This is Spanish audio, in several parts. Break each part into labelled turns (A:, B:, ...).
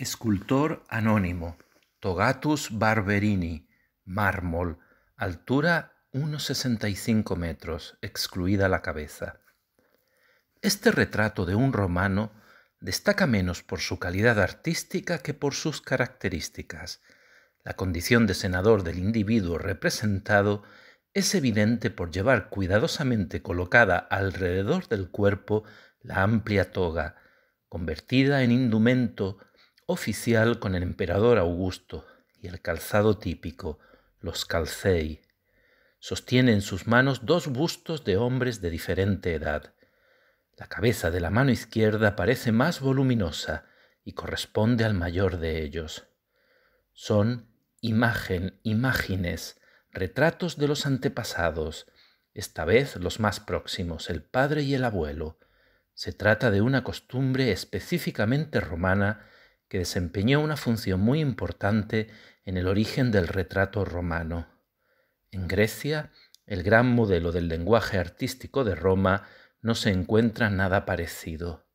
A: Escultor anónimo. Togatus Barberini. Mármol. Altura unos 1,65 metros, excluida la cabeza. Este retrato de un romano destaca menos por su calidad artística que por sus características. La condición de senador del individuo representado es evidente por llevar cuidadosamente colocada alrededor del cuerpo la amplia toga, convertida en indumento oficial con el emperador Augusto y el calzado típico, los calcei. Sostiene en sus manos dos bustos de hombres de diferente edad. La cabeza de la mano izquierda parece más voluminosa y corresponde al mayor de ellos. Son imagen, imágenes, retratos de los antepasados, esta vez los más próximos, el padre y el abuelo. Se trata de una costumbre específicamente romana que desempeñó una función muy importante en el origen del retrato romano. En Grecia, el gran modelo del lenguaje artístico de Roma no se encuentra nada parecido.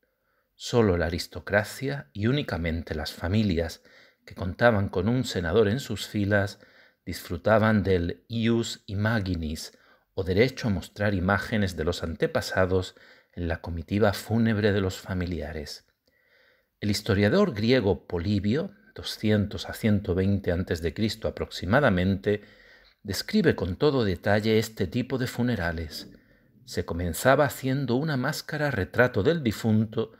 A: Solo la aristocracia y únicamente las familias que contaban con un senador en sus filas disfrutaban del ius imaginis o derecho a mostrar imágenes de los antepasados en la comitiva fúnebre de los familiares. El historiador griego Polibio, 200 a 120 a.C. aproximadamente, describe con todo detalle este tipo de funerales. Se comenzaba haciendo una máscara retrato del difunto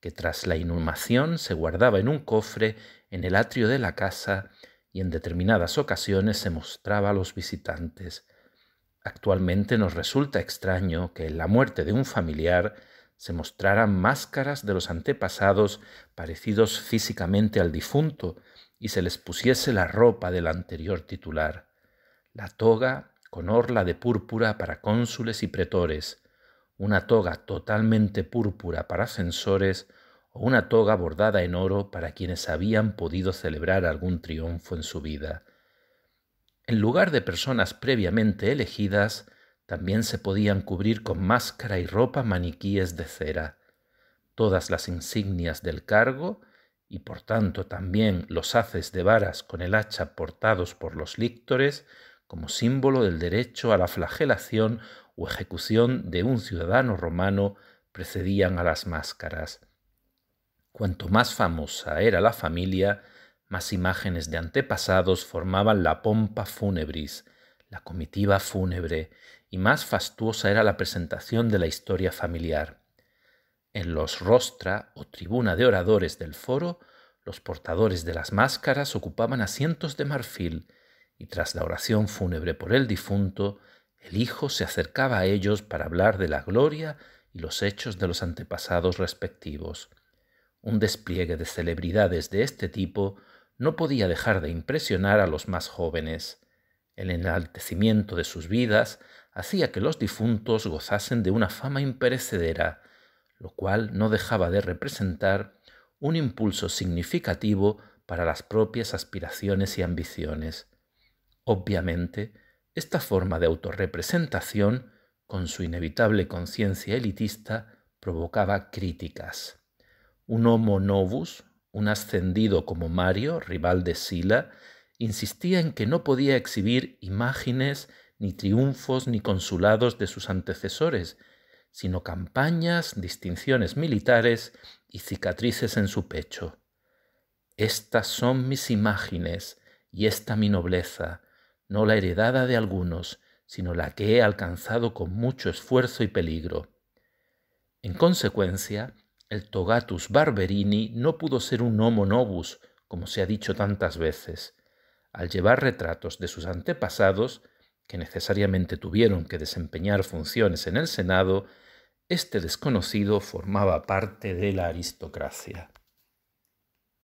A: que tras la inhumación se guardaba en un cofre en el atrio de la casa y en determinadas ocasiones se mostraba a los visitantes. Actualmente nos resulta extraño que en la muerte de un familiar se mostraran máscaras de los antepasados parecidos físicamente al difunto y se les pusiese la ropa del anterior titular, la toga con orla de púrpura para cónsules y pretores, una toga totalmente púrpura para censores o una toga bordada en oro para quienes habían podido celebrar algún triunfo en su vida. En lugar de personas previamente elegidas, también se podían cubrir con máscara y ropa maniquíes de cera. Todas las insignias del cargo, y por tanto también los haces de varas con el hacha portados por los líctores, como símbolo del derecho a la flagelación o ejecución de un ciudadano romano, precedían a las máscaras. Cuanto más famosa era la familia, más imágenes de antepasados formaban la pompa fúnebris, la comitiva fúnebre y más fastuosa era la presentación de la historia familiar. En los rostra o tribuna de oradores del foro, los portadores de las máscaras ocupaban asientos de marfil y tras la oración fúnebre por el difunto, el hijo se acercaba a ellos para hablar de la gloria y los hechos de los antepasados respectivos. Un despliegue de celebridades de este tipo no podía dejar de impresionar a los más jóvenes. El enaltecimiento de sus vidas hacía que los difuntos gozasen de una fama imperecedera, lo cual no dejaba de representar un impulso significativo para las propias aspiraciones y ambiciones. Obviamente, esta forma de autorrepresentación, con su inevitable conciencia elitista, provocaba críticas. Un homo novus, un ascendido como Mario, rival de Sila, insistía en que no podía exhibir imágenes, ni triunfos, ni consulados de sus antecesores, sino campañas, distinciones militares y cicatrices en su pecho. Estas son mis imágenes y esta mi nobleza, no la heredada de algunos, sino la que he alcanzado con mucho esfuerzo y peligro. En consecuencia, el togatus barberini no pudo ser un homo nobus, como se ha dicho tantas veces, al llevar retratos de sus antepasados, que necesariamente tuvieron que desempeñar funciones en el Senado, este desconocido formaba parte de la aristocracia.